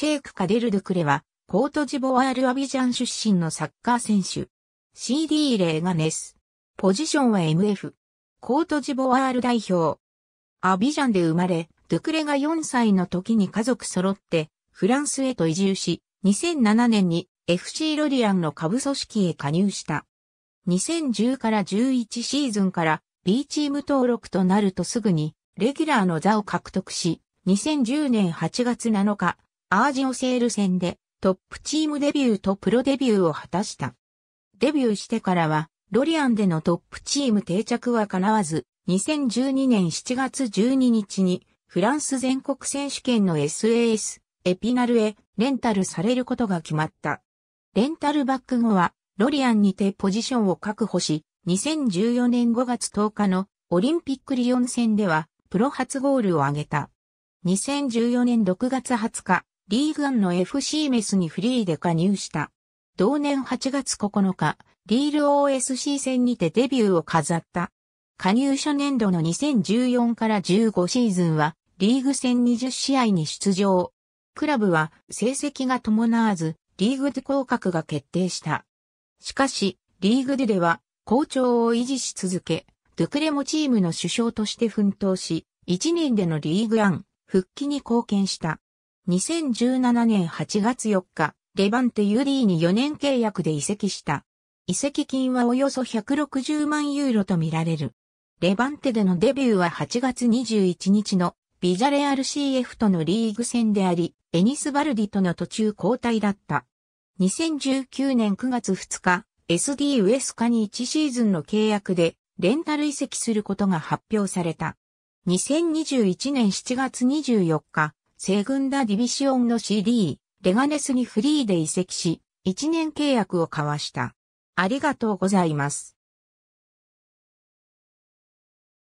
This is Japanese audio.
シェイク・カデル・ドゥクレは、コートジボワール・アビジャン出身のサッカー選手。CD レーガネス。ポジションは MF。コートジボワール代表。アビジャンで生まれ、ドゥクレが4歳の時に家族揃って、フランスへと移住し、2007年に FC ロディアンの下部組織へ加入した。2010から11シーズンから B チーム登録となるとすぐにレギュラーの座を獲得し、2010年8月7日、アージオセール戦でトップチームデビューとプロデビューを果たした。デビューしてからは、ロリアンでのトップチーム定着は叶わず、2012年7月12日に、フランス全国選手権の SAS、エピナルへレンタルされることが決まった。レンタルバック後は、ロリアンにてポジションを確保し、2014年5月10日のオリンピックリオン戦では、プロ初ゴールを挙げた。2014年6月20日、リーグアンの FC メスにフリーで加入した。同年8月9日、リール OSC 戦にてデビューを飾った。加入初年度の2014から15シーズンは、リーグ戦20試合に出場。クラブは成績が伴わず、リーグで降格が決定した。しかし、リーグででは、好調を維持し続け、ドゥクレモチームの首相として奮闘し、1年でのリーグアン、復帰に貢献した。2017年8月4日、レバンテ UD に4年契約で移籍した。移籍金はおよそ160万ユーロとみられる。レバンテでのデビューは8月21日のビジャレアル CF とのリーグ戦であり、エニス・バルディとの途中交代だった。2019年9月2日、SD ウエスカに1シーズンの契約でレンタル移籍することが発表された。2021年7月24日、セグンダディビシオンの CD、レガネスにフリーで移籍し、1年契約を交わした。ありがとうございます。